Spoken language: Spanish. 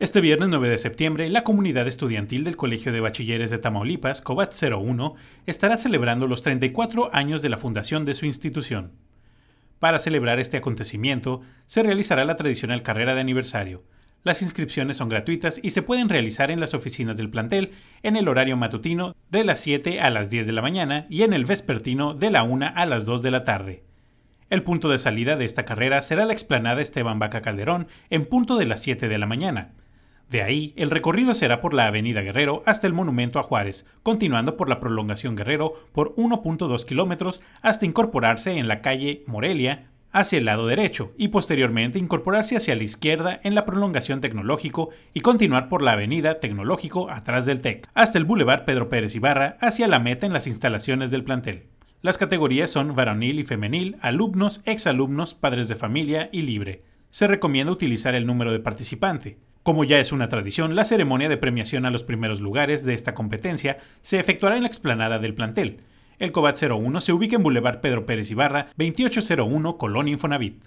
Este viernes 9 de septiembre, la comunidad estudiantil del Colegio de Bachilleres de Tamaulipas, COBAT 01, estará celebrando los 34 años de la fundación de su institución. Para celebrar este acontecimiento, se realizará la tradicional carrera de aniversario. Las inscripciones son gratuitas y se pueden realizar en las oficinas del plantel en el horario matutino de las 7 a las 10 de la mañana y en el vespertino de la 1 a las 2 de la tarde. El punto de salida de esta carrera será la explanada Esteban Vaca Calderón en punto de las 7 de la mañana de ahí, el recorrido será por la Avenida Guerrero hasta el Monumento a Juárez, continuando por la prolongación Guerrero por 1.2 kilómetros hasta incorporarse en la calle Morelia hacia el lado derecho y posteriormente incorporarse hacia la izquierda en la prolongación tecnológico y continuar por la avenida tecnológico atrás del TEC, hasta el Boulevard Pedro Pérez Ibarra hacia la meta en las instalaciones del plantel. Las categorías son varonil y femenil, alumnos, exalumnos, padres de familia y libre. Se recomienda utilizar el número de participante. Como ya es una tradición, la ceremonia de premiación a los primeros lugares de esta competencia se efectuará en la explanada del plantel. El COBAT 01 se ubica en Boulevard Pedro Pérez Ibarra, 2801, Colón Infonavit.